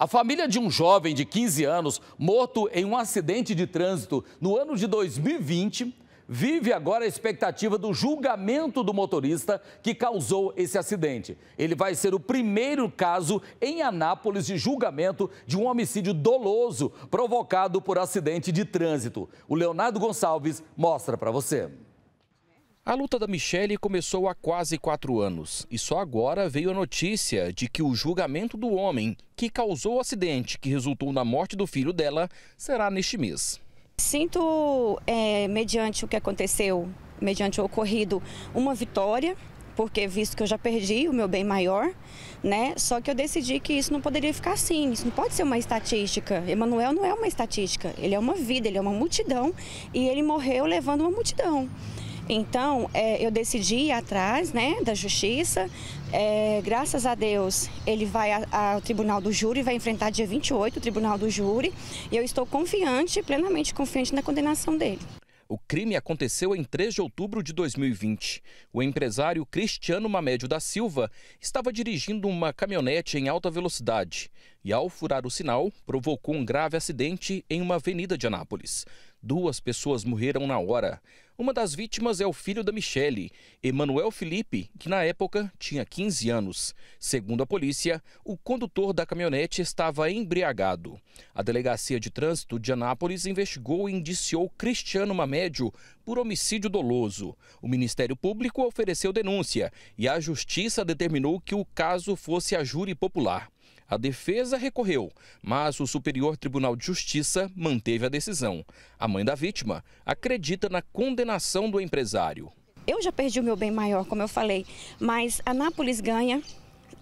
A família de um jovem de 15 anos morto em um acidente de trânsito no ano de 2020 vive agora a expectativa do julgamento do motorista que causou esse acidente. Ele vai ser o primeiro caso em Anápolis de julgamento de um homicídio doloso provocado por acidente de trânsito. O Leonardo Gonçalves mostra para você. A luta da Michelle começou há quase quatro anos e só agora veio a notícia de que o julgamento do homem que causou o acidente que resultou na morte do filho dela será neste mês. Sinto, é, mediante o que aconteceu, mediante o ocorrido, uma vitória, porque visto que eu já perdi o meu bem maior, né? Só que eu decidi que isso não poderia ficar assim, isso não pode ser uma estatística. Emanuel não é uma estatística, ele é uma vida, ele é uma multidão e ele morreu levando uma multidão. Então, é, eu decidi ir atrás né, da justiça. É, graças a Deus, ele vai ao Tribunal do Júri, vai enfrentar dia 28 o Tribunal do Júri. E eu estou confiante, plenamente confiante na condenação dele. O crime aconteceu em 3 de outubro de 2020. O empresário Cristiano Mamédio da Silva estava dirigindo uma caminhonete em alta velocidade e, ao furar o sinal, provocou um grave acidente em uma avenida de Anápolis. Duas pessoas morreram na hora. Uma das vítimas é o filho da Michele, Emanuel Felipe, que na época tinha 15 anos. Segundo a polícia, o condutor da caminhonete estava embriagado. A Delegacia de Trânsito de Anápolis investigou e indiciou Cristiano Mamédio por homicídio doloso. O Ministério Público ofereceu denúncia e a Justiça determinou que o caso fosse a júri popular. A defesa recorreu, mas o Superior Tribunal de Justiça manteve a decisão. A mãe da vítima acredita na condenação do empresário. Eu já perdi o meu bem maior, como eu falei, mas Anápolis ganha,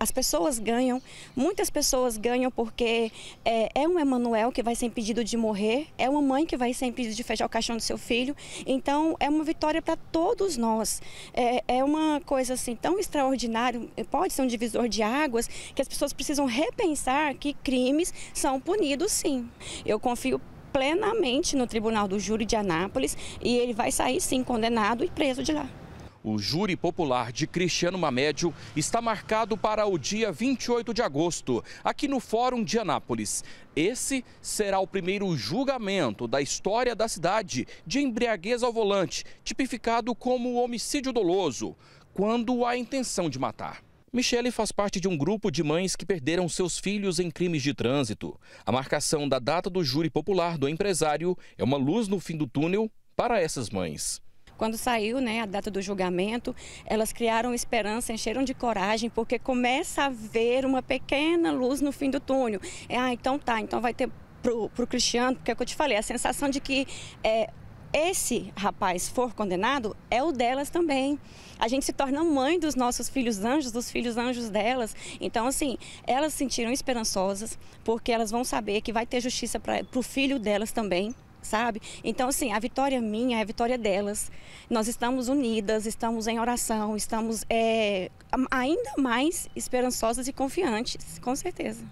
as pessoas ganham, muitas pessoas ganham porque é, é um Emanuel que vai ser impedido de morrer, é uma mãe que vai ser impedida de fechar o caixão do seu filho. Então é uma vitória para todos nós. É, é, uma coisa assim tão extraordinária, é, pode ser um divisor de águas, que as pessoas precisam repensar que crimes são punidos sim. Eu confio plenamente no Tribunal do Júri de Anápolis e ele vai sair sim condenado e preso de lá. O júri popular de Cristiano Mamédio está marcado para o dia 28 de agosto, aqui no Fórum de Anápolis. Esse será o primeiro julgamento da história da cidade de embriaguez ao volante, tipificado como homicídio doloso, quando há intenção de matar. Michele faz parte de um grupo de mães que perderam seus filhos em crimes de trânsito. A marcação da data do júri popular do empresário é uma luz no fim do túnel para essas mães. Quando saiu né, a data do julgamento, elas criaram esperança, encheram de coragem, porque começa a ver uma pequena luz no fim do túnel. É, ah, então tá, então vai ter para o Cristiano, porque é o que eu te falei, a sensação de que é, esse rapaz for condenado é o delas também. A gente se torna mãe dos nossos filhos anjos, dos filhos anjos delas. Então, assim, elas se sentiram esperançosas, porque elas vão saber que vai ter justiça para o filho delas também sabe? Então, assim, a vitória minha é a vitória delas. Nós estamos unidas, estamos em oração, estamos é, ainda mais esperançosas e confiantes, com certeza.